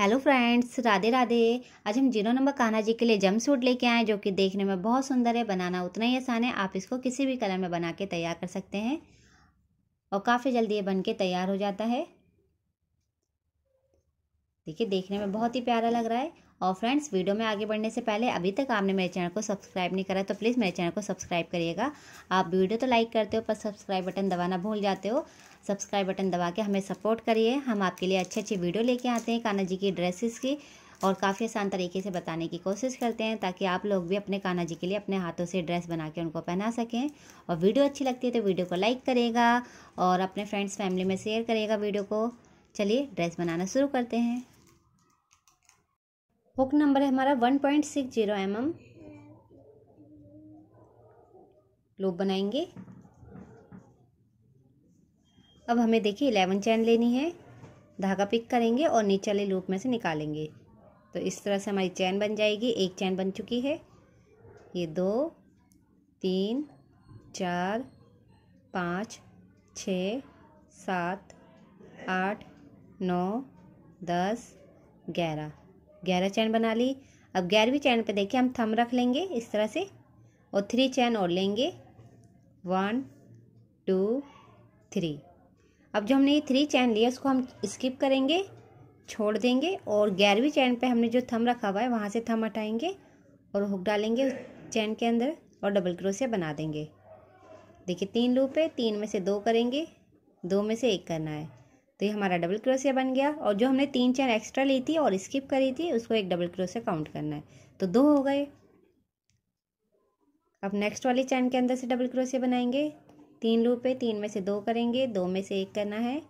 hello friends Radhe Radhe आज हम zero number Kanha जी के लिए जम सूट लेके आए जो कि देखने में बहुत सुंदर है बनाना उतना ही आसान है आप इसको किसी भी कलर में बना के तैयार कर सकते हैं और काफ़ी जल्दी ये बन के तैयार हो जाता है देखिए देखने में बहुत ही प्यारा लग रहा है और फ्रेंड्स वीडियो में आगे बढ़ने से पहले अभी तक आपने मेरे चैनल को सब्सक्राइब नहीं करा तो प्लीज़ मेरे चैनल को सब्सक्राइब करिएगा आप वीडियो तो लाइक करते हो पर सब्सक्राइब बटन दबाना भूल जाते हो सब्सक्राइब बटन दबा के हमें सपोर्ट करिए हम आपके लिए अच्छे अच्छे वीडियो लेके आते हैं कान्हा जी की ड्रेसेस की और काफ़ी आसान तरीके से बताने की कोशिश करते हैं ताकि आप लोग भी अपने कान्हा जी के लिए अपने हाथों से ड्रेस बना के उनको पहना सकें और वीडियो अच्छी लगती है तो वीडियो को लाइक करेगा और अपने फ्रेंड्स फैमिली में शेयर करेगा वीडियो को चलिए ड्रेस बनाना शुरू करते हैं हुक नंबर है हमारा one point six zero M M लोग बनाएंगे अब हमें देखिए इलेवन चैन लेनी है धागा पिक करेंगे और नीचे वाले लूप में से निकालेंगे तो इस तरह से हमारी चैन बन जाएगी एक चैन बन चुकी है ये दो तीन चार पाँच छ सात आठ नौ दस ग्यारह ग्यारह चैन बना ली अब ग्यारहवीं चैन पे देखिए हम थम रख लेंगे इस तरह से और थ्री चैन और लेंगे वन टू थ्री अब जो हमने ये थ्री चैन लिया उसको हम स्किप करेंगे छोड़ देंगे और ग्यारहवीं चैन पे हमने जो थम रखा हुआ है वहाँ से थम हटाएंगे और हुक डालेंगे उस चैन के अंदर और डबल क्रोसिया बना देंगे देखिए तीन लूप है तीन में से दो करेंगे दो में से एक करना है तो ये हमारा डबल क्रोसिया बन गया और जो हमने तीन चैन एक्स्ट्रा ली थी और स्किप करी थी उसको एक डबल क्रोसिया काउंट करना है तो दो हो गए अब नेक्स्ट वाली चैन के अंदर से डबल क्रोसिया बनाएंगे तीन लूप है तीन में से दो करेंगे दो में से एक करना है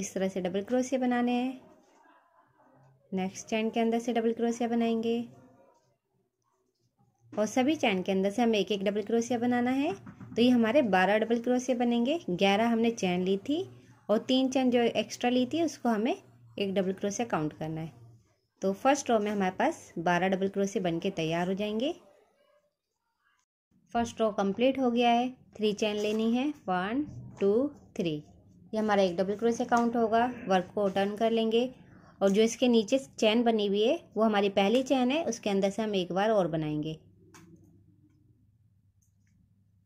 इस तरह से डबल क्रोसिया बनाने हैं नेक्स्ट चैन के अंदर से डबल क्रोसिया बनाएंगे और सभी चैन के अंदर से हमें एक एक डबल क्रोसिया बनाना है तो ये हमारे बारह डबल क्रोसिया बनेंगे ग्यारह हमने चैन ली थी और तीन चैन जो एक्स्ट्रा ली थी उसको हमें एक डबल क्रोसिया काउंट करना है तो फर्स्ट रो में हमारे पास बारह डबल क्रोसिया बन के तैयार हो जाएंगे फर्स्ट रो कंप्लीट हो गया है थ्री चैन लेनी है वन टू थ्री ये हमारा एक डबल क्रोस अकाउंट होगा वर्क को टर्न कर लेंगे और जो इसके नीचे चैन बनी हुई है वो हमारी पहली चैन है उसके अंदर से हम एक बार और बनाएंगे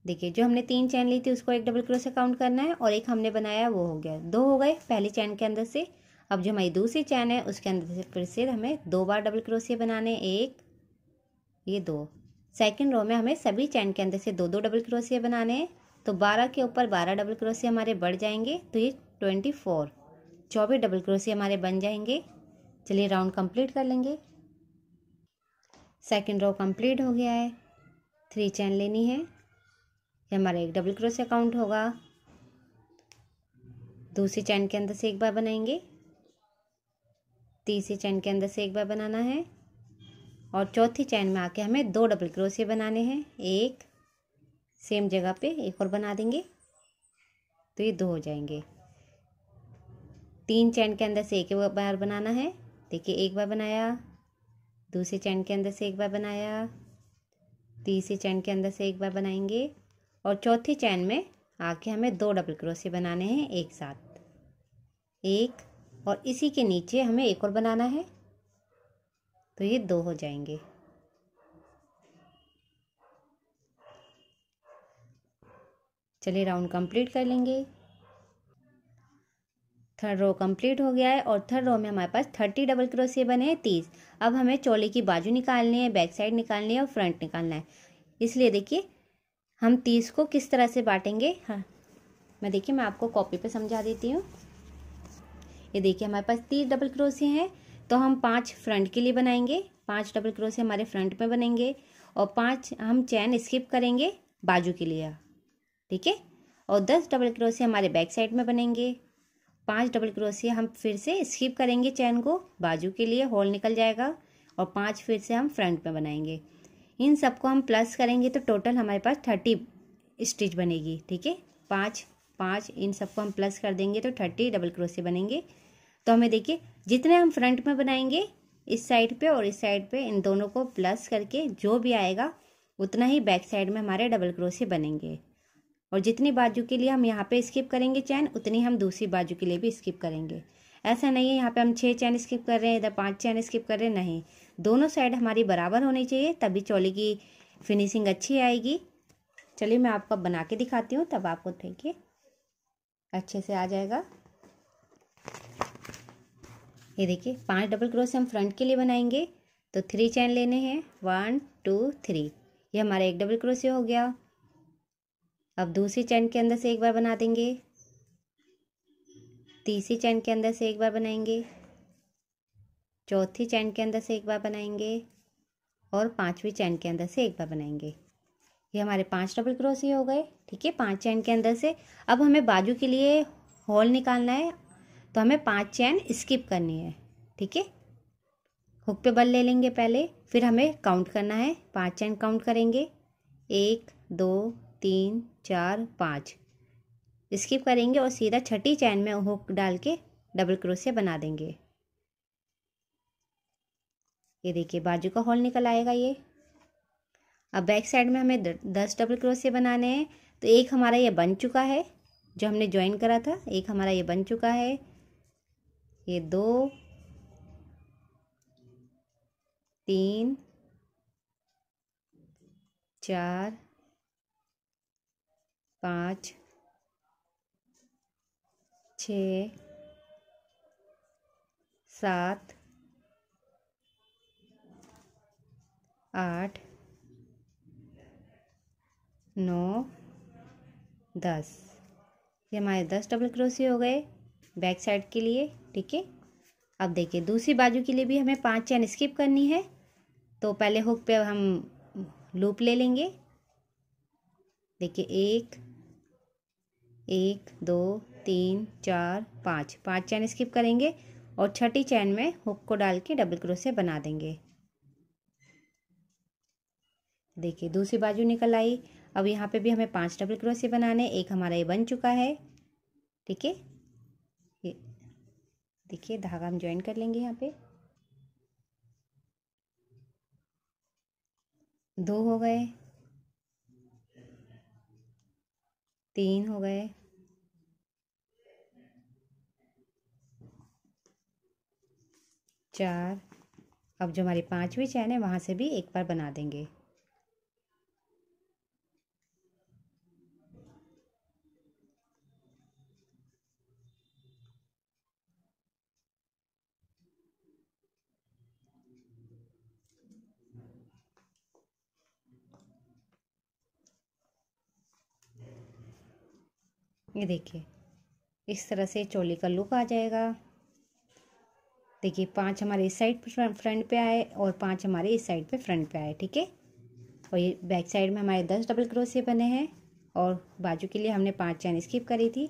देखिए जो हमने तीन चैन ली थी उसको एक डबल क्रोस अकाउंट करना है और एक हमने बनाया वो हो गया दो हो गए पहली चैन के अंदर से अब जो हमारी दूसरी चैन है उसके अंदर से फिर से हमें दो बार डबल क्रोसिए बनाने एक ये दो सेकेंड रो में हमें सभी चैन के अंदर से दो दो डबल क्रोसिया बनाने हैं तो बारह के ऊपर बारह डबल क्रोसिया हमारे बढ़ जाएंगे तो ये ट्वेंटी फोर चौबीस डबल क्रोसिया हमारे बन जाएंगे चलिए राउंड कंप्लीट कर लेंगे सेकेंड रो कंप्लीट हो गया है थ्री चैन लेनी है ये हमारा एक डबल क्रोसिया काउंट होगा दूसरी चैन के अंदर से एक बार बनाएंगे तीसरी चैन के अंदर से एक बार बनाना है और चौथी चैन में आके हमें दो डबल क्रोशिया बनाने हैं एक सेम जगह पे एक और बना देंगे तो ये दो हो जाएंगे तीन चैन के अंदर से एक बार बनाना है देखिए एक बार बनाया दूसरे चैन के अंदर से एक बार बनाया तीसरे चैन के अंदर से एक बार बनाएंगे और चौथी चैन में आके हमें दो डबल क्रोशे बनाने हैं एक साथ एक और इसी के नीचे हमें एक और बनाना है तो ये दो हो जाएंगे चलिए राउंड कंप्लीट कर लेंगे थर्ड रो कंप्लीट हो गया है और थर्ड रो में हमारे पास थर्टी डबल क्रोसिए बने हैं तीस अब हमें चोले की बाजू निकालनी है बैक साइड निकालनी है और फ्रंट निकालना है इसलिए देखिए हम तीस को किस तरह से बांटेंगे हाँ मैं देखिए मैं आपको कॉपी पे समझा देती हूँ ये देखिए हमारे पास तीस डबल क्रोसिए हैं तो हम पांच फ्रंट के लिए बनाएंगे पांच डबल क्रोशिया हमारे फ्रंट में बनेंगे और पांच हम चैन स्किप करेंगे बाजू के लिए ठीक है और दस डबल क्रोशे हमारे बैक साइड में बनेंगे पांच डबल क्रोशिया हम फिर से स्किप करेंगे चैन को बाजू के लिए होल निकल जाएगा और पांच फिर से हम फ्रंट में बनाएंगे इन सबको हम प्लस करेंगे तो टोटल हमारे पास थर्टी स्टिच बनेगी ठीक है पाँच पाँच इन सबको हम प्लस कर देंगे तो थर्टी डबल क्रोशे बनेंगे तो हमें देखिए जितने हम फ्रंट में बनाएंगे इस साइड पे और इस साइड पे इन दोनों को प्लस करके जो भी आएगा उतना ही बैक साइड में हमारे डबल क्रोशे बनेंगे और जितनी बाजू के लिए हम यहाँ पे स्किप करेंगे चैन उतनी हम दूसरी बाजू के लिए भी स्किप करेंगे ऐसा नहीं है यहाँ पे हम छः चैन स्किप कर रहे हैं इधर पाँच चैन स्किप कर रहे हैं नहीं दोनों साइड हमारी बराबर होनी चाहिए तभी चोली की फिनिशिंग अच्छी आएगी चलिए मैं आपको बना के दिखाती हूँ तब आपको देखिए अच्छे से आ जाएगा ये देखिए पांच डबल क्रोस हम फ्रंट के लिए बनाएंगे तो थ्री चैन लेने हैं वन टू थ्री ये हमारा एक डबल क्रोशिया हो गया अब दूसरी चैन के अंदर से एक बार बना देंगे तीसरी चैन के अंदर से एक बार बनाएंगे चौथी चैन के अंदर से एक बार बनाएंगे और पांचवी चैन के अंदर से एक बार बनाएंगे ये हमारे पांच डबल ही हो गए ठीक है पांच चैन के अंदर से अब हमें बाजू के लिए हॉल निकालना है तो हमें पांच चैन स्किप करनी है ठीक है हुक पे बल ले लेंगे पहले फिर हमें काउंट करना है पांच चैन काउंट करेंगे एक दो तीन चार पाँच स्किप करेंगे और सीधा छठी चैन में हुक डाल के डबल क्रोशिया बना देंगे ये देखिए बाजू का हॉल निकल आएगा ये अब बैक साइड में हमें दस डबल क्रोशिया बनाने हैं तो एक हमारा ये बन चुका है जो हमने ज्वाइन करा था एक हमारा ये बन चुका है ये दो तीन चार पाँच छ सात आठ नौ दस ये हमारे दस डबल क्रोसी हो गए बैक साइड के लिए ठीक है अब देखिए दूसरी बाजू के लिए भी हमें पांच चैन स्किप करनी है तो पहले हुक पे हम लूप ले लेंगे देखिए एक एक दो तीन चार पाँच पांच चैन स्किप करेंगे और छठी चैन में हुक को डाल के डबल क्रोसे से बना देंगे देखिए दूसरी बाजू निकल आई अब यहाँ पे भी हमें पांच डबल क्रोसे बनाने एक हमारा ये बन चुका है ठीक है देखिए धागा हम ज्वाइन कर लेंगे यहाँ पे दो हो गए तीन हो गए चार अब जो हमारी पांचवी चैन है वहाँ से भी एक बार बना देंगे ये देखिए इस तरह से चोली का लुक आ जाएगा देखिए पांच हमारे इस साइड पर फ्रंट पे आए और पांच हमारे इस साइड पे फ्रंट पे आए ठीक है और ये बैक साइड में हमारे दस डबल क्रोसिया बने हैं और बाजू के लिए हमने पांच चैन स्किप करी थी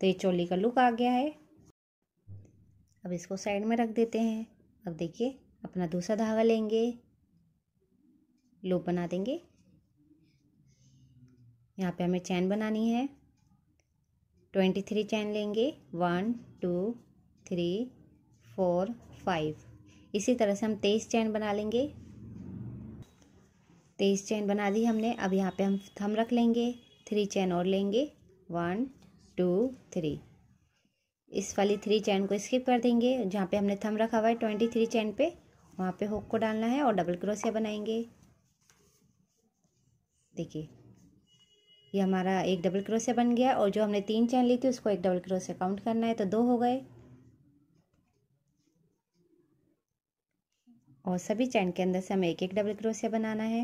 तो ये चोली का लुक आ गया है अब इसको साइड में रख देते हैं अब देखिए अपना दूसरा धागा लेंगे लूप बना देंगे यहाँ पे हमें चैन बनानी है ट्वेंटी थ्री चैन लेंगे one two three four five इसी तरह से हम तेईस चैन बना लेंगे तेईस चैन बना दी हमने अब यहाँ पे हम थम रख लेंगे थ्री चैन और लेंगे वन टू थ्री इस वाली थ्री चैन को स्किप कर देंगे जहाँ पे हमने थम रखा हुआ है ट्वेंटी थ्री चैन पे वहाँ पे हुक को डालना है और डबल क्रोसिया बनाएंगे देखिए ये हमारा एक डबल क्रोसिया बन गया और जो हमने तीन चैन ली थी उसको एक डबल क्रोशिया काउंट करना है तो दो हो गए और सभी चैन के अंदर से हमें एक एक डबल क्रोशिया बनाना है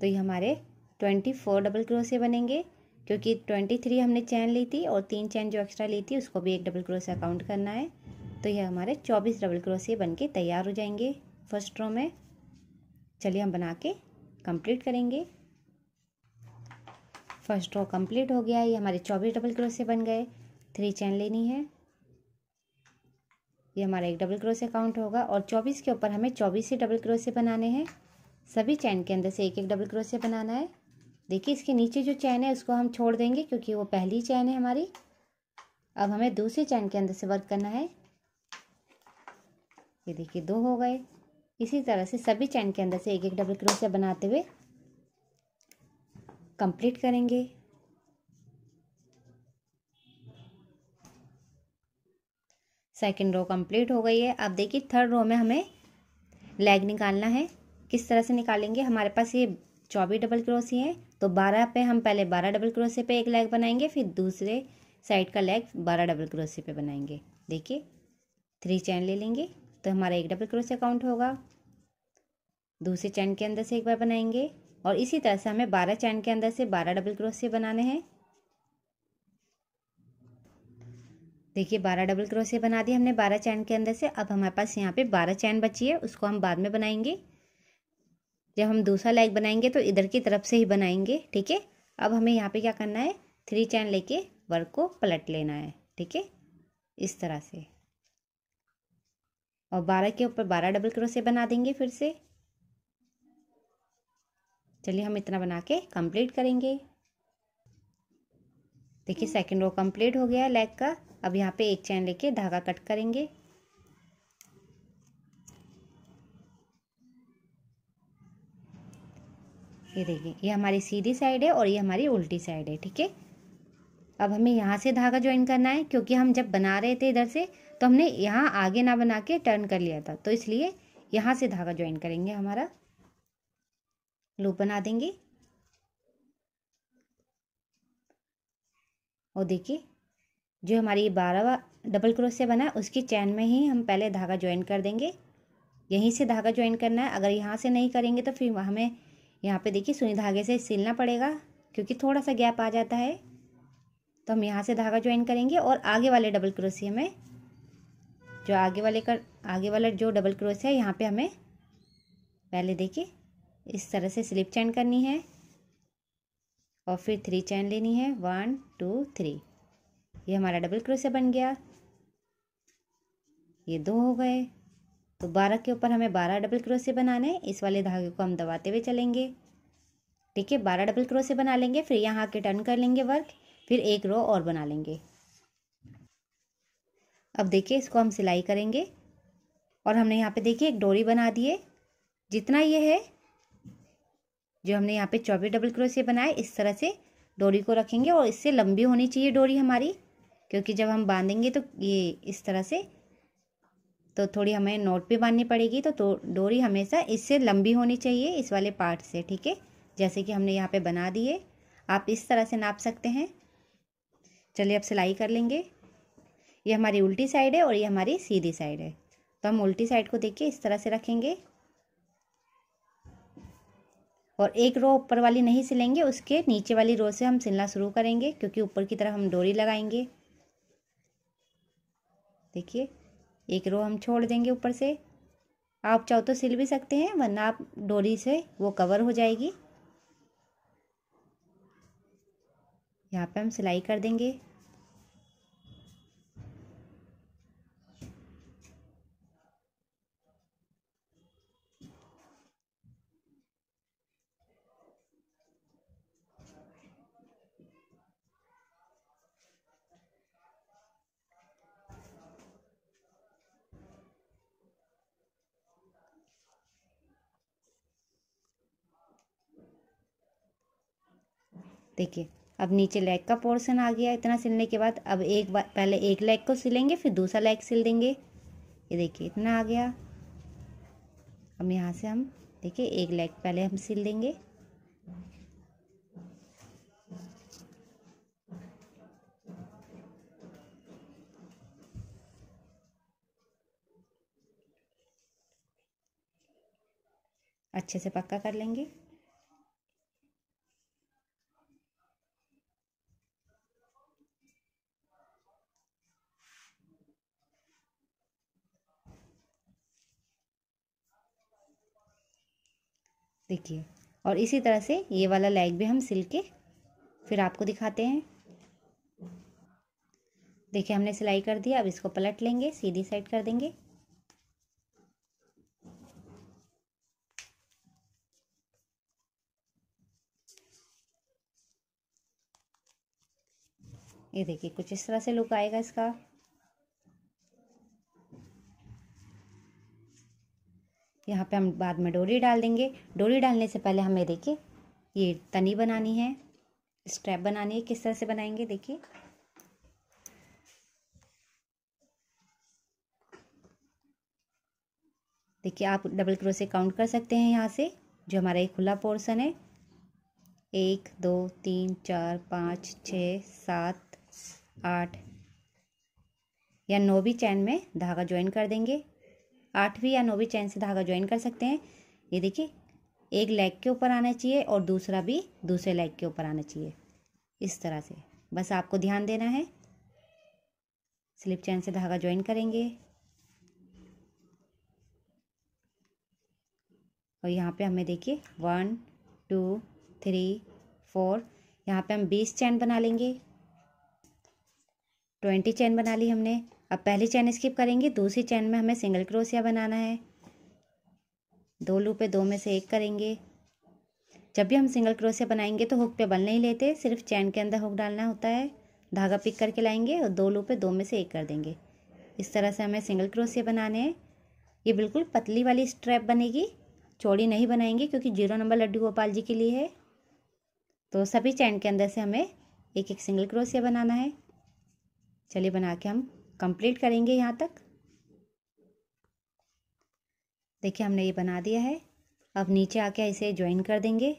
तो ये हमारे ट्वेंटी फोर डबल क्रोशिया बनेंगे क्योंकि ट्वेंटी थ्री हमने चैन ली थी और तीन चैन जो एक्स्ट्रा ली थी उसको भी एक डबल क्रोशिया काउंट करना है तो ये हमारे चौबीस डबल क्रोशिया बन के तैयार हो जाएंगे फर्स्ट रो में चलिए हम बना के कंप्लीट करेंगे फर्स्ट रो कंप्लीट हो गया ये हमारे चौबीस डबल क्रोसे बन गए थ्री चैन लेनी है ये हमारा एक डबल क्रोसे काउंट होगा और चौबीस के ऊपर हमें चौबीस ही डबल क्रोसे बनाने हैं सभी चैन के अंदर से एक एक डबल क्रोसे बनाना है देखिए इसके नीचे जो चैन है उसको हम छोड़ देंगे क्योंकि वो पहली चैन है हमारी अब हमें दूसरे चैन के अंदर से वर्क करना है ये देखिए दो हो गए इसी तरह से सभी चैन के अंदर से एक एक डबल क्रोशिया बनाते हुए कंप्लीट करेंगे सेकेंड रो कंप्लीट हो गई है अब देखिए थर्ड रो में हमें लेग निकालना है किस तरह से निकालेंगे हमारे पास ये चौबीस डबल क्रोसी है तो बारह पे हम पहले बारह डबल क्रोसी पे एक लेग बनाएंगे फिर दूसरे साइड का लेग बारह डबल क्रोसी पे बनाएंगे देखिए थ्री चैन ले लेंगे तो हमारा एक डबल क्रोशिया काउंट होगा दूसरे चैन के अंदर से एक बार बनाएंगे और इसी तरह से हमें बारह चैन के अंदर से बारह डबल क्रोशिया बनाने हैं देखिए बारह डबल क्रोशिया बना दिए हमने बारह चैन के अंदर से अब हमारे पास यहाँ पे बारह चैन बची है उसको हम बाद में बनाएंगे जब हम दूसरा लेग बनाएंगे तो इधर की तरफ से ही बनाएंगे ठीक है अब हमें यहाँ पे क्या करना है थ्री चैन लेके वर्क को पलट लेना है ठीक है इस तरह से और बारह के ऊपर बारह डबल क्रोशे बना देंगे फिर से चलिए हम इतना बना के कंप्लीट करेंगे देखिए सेकंड रो कंप्लीट हो गया है लेग का अब यहाँ पे एक चैन लेके धागा कट करेंगे ये देखिए ये हमारी सीधी साइड है और ये हमारी उल्टी साइड है ठीक है अब हमें यहाँ से धागा ज्वाइन करना है क्योंकि हम जब बना रहे थे इधर से तो हमने यहाँ आगे ना बना के टर्न कर लिया था तो इसलिए यहाँ से धागा ज्वाइन करेंगे हमारा लूप बना देंगे और देखिए जो हमारी बारहवा डबल क्रोशिया बना है उसकी चैन में ही हम पहले धागा ज्वाइन कर देंगे यहीं से धागा ज्वाइन करना है अगर यहाँ से नहीं करेंगे तो फिर हमें यहाँ पे देखिए सुई धागे से सिलना पड़ेगा क्योंकि थोड़ा सा गैप आ जाता है तो हम यहाँ से धागा ज्वाइन करेंगे और आगे वाले डबल क्रोशिया में जो आगे वाले का आगे वाला जो डबल क्रोस है यहाँ पे हमें पहले देखिए इस तरह से स्लिप चैन करनी है और फिर थ्री चैन लेनी है वन टू थ्री ये हमारा डबल क्रोशे बन गया ये दो हो गए तो बारह के ऊपर हमें बारह डबल क्रोशे बनाने हैं इस वाले धागे को हम दबाते हुए चलेंगे ठीक है बारह डबल क्रोशे बना लेंगे फिर यहाँ के टर्न कर लेंगे वर्क फिर एक रो और बना लेंगे अब देखिए इसको हम सिलाई करेंगे और हमने यहाँ पे देखिए एक डोरी बना दी है जितना ये है जो हमने यहाँ पे चौबीस डबल क्रोशिया बनाए इस तरह से डोरी को रखेंगे और इससे लंबी होनी चाहिए डोरी हमारी क्योंकि जब हम बांधेंगे तो ये इस तरह से तो थोड़ी हमें नोट पे बांधनी पड़ेगी तो, तो, डोरी हमेशा इससे लंबी होनी चाहिए इस वाले पार्ट से ठीक है जैसे कि हमने यहाँ पे बना दिए आप इस तरह से नाप सकते हैं चलिए अब सिलाई कर लेंगे ये हमारी उल्टी साइड है और ये हमारी सीधी साइड है तो हम उल्टी साइड को देखिए इस तरह से रखेंगे और एक रो ऊपर वाली नहीं सिलेंगे उसके नीचे वाली रो से हम सिलना शुरू करेंगे क्योंकि ऊपर की तरफ हम डोरी लगाएंगे देखिए एक रो हम छोड़ देंगे ऊपर से आप चाहो तो सिल भी सकते हैं वरना आप डोरी से वो कवर हो जाएगी यहाँ पे हम सिलाई कर देंगे देखिए अब नीचे लेग का पोर्शन आ गया इतना सिलने के बाद अब एक बार पहले एक लेग को सिलेंगे फिर दूसरा लेग सिल देंगे ये देखिए इतना आ गया अब यहाँ से हम देखिए एक लेग पहले हम सिल देंगे अच्छे से पक्का कर लेंगे देखिए और इसी तरह से ये वाला लेग भी हम सिल के फिर आपको दिखाते हैं देखिए हमने सिलाई कर दिया अब इसको पलट लेंगे सीधी साइड कर देंगे ये देखिए कुछ इस तरह से लुक आएगा इसका यहाँ पे हम बाद में डोरी डाल देंगे डोरी डालने से पहले हमें देखिए ये तनी बनानी है स्ट्रैप बनानी है किस तरह से बनाएंगे देखिए देखिए आप डबल क्रोशे काउंट कर सकते हैं यहाँ से जो हमारा एक खुला पोर्शन है एक दो तीन चार पाँच छ सात आठ या नौ भी चैन में धागा ज्वाइन कर देंगे आठवीं या नौवीं चैन से धागा ज्वाइन कर सकते हैं ये देखिए एक लेग के ऊपर आना चाहिए और दूसरा भी दूसरे लेग के ऊपर आना चाहिए इस तरह से बस आपको ध्यान देना है स्लिप चैन से धागा ज्वाइन करेंगे और यहाँ पे हमें देखिए वन टू थ्री फोर यहाँ पे हम बीस चैन बना लेंगे ट्वेंटी चैन बना ली हमने अब पहली चैन स्किप करेंगे दूसरी चैन में हमें सिंगल क्रोसिया बनाना है दो लूप पे दो में से एक करेंगे जब भी हम सिंगल क्रोसिया बनाएंगे तो हुक पे बल नहीं लेते सिर्फ चैन के अंदर हुक डालना होता है धागा पिक करके लाएंगे और दो लूप पे दो में से एक कर देंगे इस तरह से हमें सिंगल क्रोसिया बनाने हैं ये बिल्कुल पतली वाली स्ट्रैप बनेगी चौड़ी नहीं बनाएंगे क्योंकि जीरो नंबर लड्डू गोपाल जी के लिए है तो सभी चैन के अंदर से हमें एक एक सिंगल क्रोसिया बनाना है चलिए बना के हम कंप्लीट करेंगे यहाँ तक देखिए हमने ये बना दिया है अब नीचे आके इसे ज्वाइन कर देंगे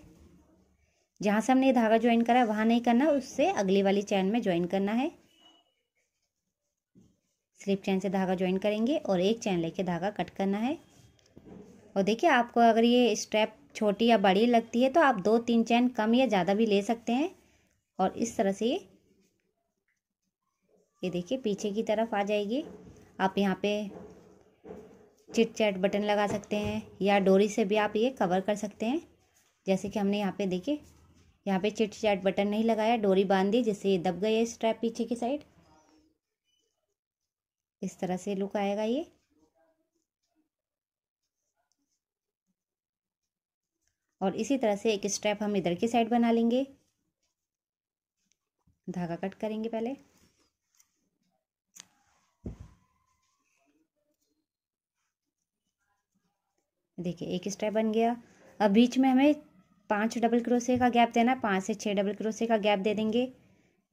जहाँ से हमने ये धागा ज्वाइन करा है वहाँ नहीं करना उससे अगली वाली चैन में ज्वाइन करना है स्लिप चैन से धागा ज्वाइन करेंगे और एक चैन लेके धागा कट करना है और देखिए आपको अगर ये स्ट्रैप छोटी या बड़ी लगती है तो आप दो तीन चैन कम या ज़्यादा भी ले सकते हैं और इस तरह से ये ये देखिए पीछे की तरफ आ जाएगी आप यहाँ पे चिट चैट बटन लगा सकते हैं या डोरी से भी आप ये कवर कर सकते हैं जैसे कि हमने यहाँ पे देखिए यहाँ पे चिट चैट बटन नहीं लगाया डोरी बांध दी जिससे ये दब गई है स्ट्रैप पीछे की साइड इस तरह से लुक आएगा ये और इसी तरह से एक स्ट्रैप हम इधर की साइड बना लेंगे धागा कट करेंगे पहले देखिए एक स्टेप बन गया अब बीच में हमें पाँच डबल क्रोसे का गैप देना है पाँच से छः डबल क्रोसे का गैप दे देंगे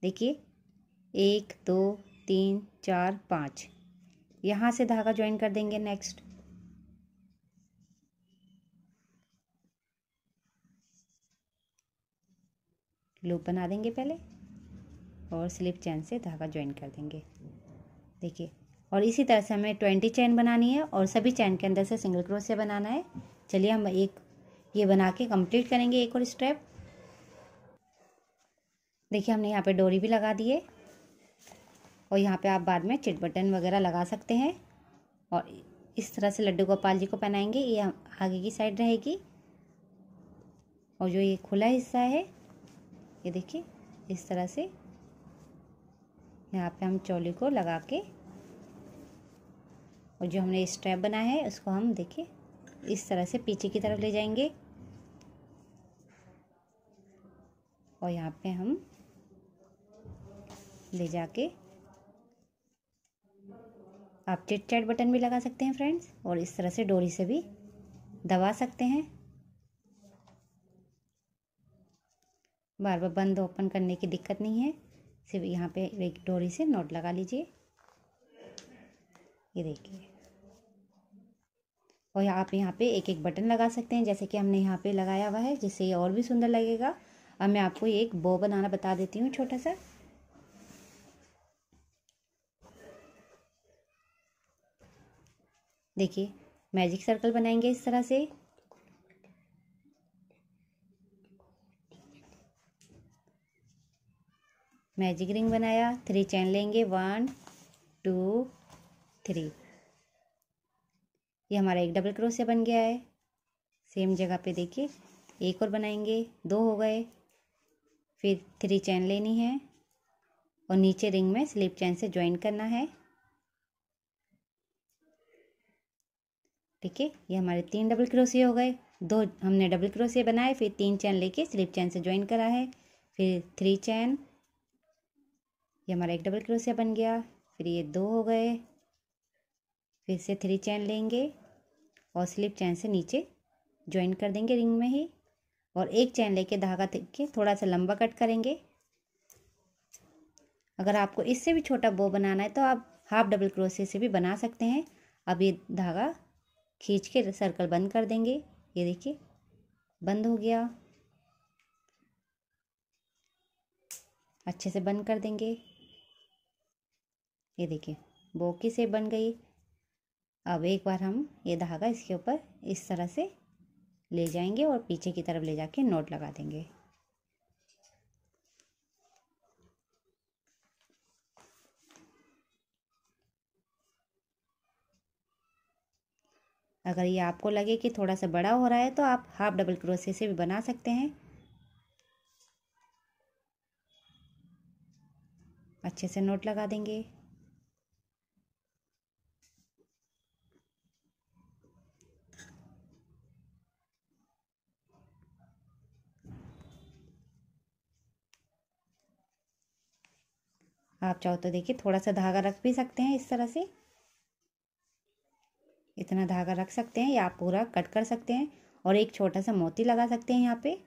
देखिए एक दो तीन चार पाँच यहाँ से धागा ज्वाइन कर देंगे नेक्स्ट लूप बना देंगे पहले और स्लिप चैन से धागा ज्वाइन कर देंगे देखिए और इसी तरह से हमें ट्वेंटी चैन बनानी है और सभी चैन के अंदर से सिंगल क्रोशिया बनाना है चलिए हम एक ये बना के कंप्लीट करेंगे एक और स्टेप देखिए हमने यहाँ पे डोरी भी लगा दी है और यहाँ पे आप बाद में चिट बटन वगैरह लगा सकते हैं और इस तरह से लड्डू गोपाल जी को पहनाएंगे ये आगे की साइड रहेगी और जो ये खुला हिस्सा है ये देखिए इस तरह से यहाँ पे हम चोली को लगा के और जो हमने स्ट्रैप बनाया है उसको हम देखिए इस तरह से पीछे की तरफ ले जाएंगे और यहाँ पे हम ले जाके आप चिट चैट बटन भी लगा सकते हैं फ्रेंड्स और इस तरह से डोरी से भी दबा सकते हैं बार बार बंद ओपन करने की दिक्कत नहीं है सिर्फ यहाँ पे एक डोरी से नोट लगा लीजिए ये देखिए और आप यहाँ पे एक एक बटन लगा सकते हैं जैसे कि हमने यहाँ पे लगाया हुआ है जिससे ये और भी सुंदर लगेगा अब मैं आपको एक बो बनाना बता देती हूँ छोटा सा देखिए मैजिक सर्कल बनाएंगे इस तरह से मैजिक रिंग बनाया थ्री चैन लेंगे वन टू थ्री ये हमारा एक डबल क्रोशिया बन गया है सेम जगह पे देखिए एक और बनाएंगे दो हो गए फिर थ्री चैन लेनी है और नीचे रिंग में स्लिप चैन से ज्वाइन करना है ठीक है ये हमारे तीन डबल क्रोशिए हो गए दो हमने डबल क्रोशिए बनाए फिर तीन चैन लेके स्लिप चैन से ज्वाइन करा है फिर थ्री चैन ये हमारा एक डबल क्रोसिया बन गया फिर ये दो हो गए फिर से थ्री चैन लेंगे और स्लिप चैन से नीचे ज्वाइन कर देंगे रिंग में ही और एक चैन लेके धागा के थोड़ा सा लंबा कट करेंगे अगर आपको इससे भी छोटा बो बनाना है तो आप हाफ डबल क्रोशे से भी बना सकते हैं अब ये धागा खींच के सर्कल बंद कर देंगे ये देखिए बंद हो गया अच्छे से बंद कर देंगे ये देखिए बोकी से बन गई अब एक बार हम ये धागा इसके ऊपर इस तरह से ले जाएंगे और पीछे की तरफ ले जाके नोट लगा देंगे अगर ये आपको लगे कि थोड़ा सा बड़ा हो रहा है तो आप हाफ डबल क्रोशे से भी बना सकते हैं अच्छे से नोट लगा देंगे आप चाहो तो देखिए थोड़ा सा धागा रख भी सकते हैं इस तरह से इतना धागा रख सकते हैं या आप पूरा कट कर सकते हैं और एक छोटा सा मोती लगा सकते हैं यहाँ पे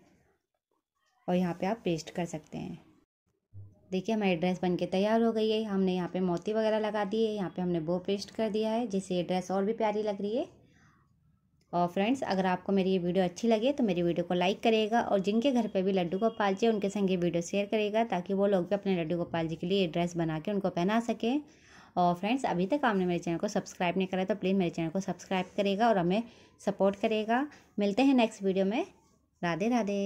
और यहाँ पे आप पेस्ट कर सकते हैं देखिए हमारी ड्रेस बनके तैयार हो गई है हमने यहाँ पे मोती वगैरह लगा दिए यहाँ पे हमने बो पेस्ट कर दिया है जिससे ये ड्रेस और भी प्यारी लग रही है और फ्रेंड्स अगर आपको मेरी ये वीडियो अच्छी लगे तो मेरी वीडियो को लाइक करेगा और जिनके घर पे भी लड्डू गोपाल जी उनके संग ये वीडियो शेयर करेगा ताकि वो लोग भी अपने लड्डू गोपाल जी के लिए ड्रेस बना के उनको पहना सकें और फ्रेंड्स अभी तक आपने मेरे चैनल को सब्सक्राइब नहीं करा तो प्लीज़ मेरे चैनल को सब्सक्राइब करेगा और हमें सपोर्ट करेगा मिलते हैं नेक्स्ट वीडियो में राधे राधे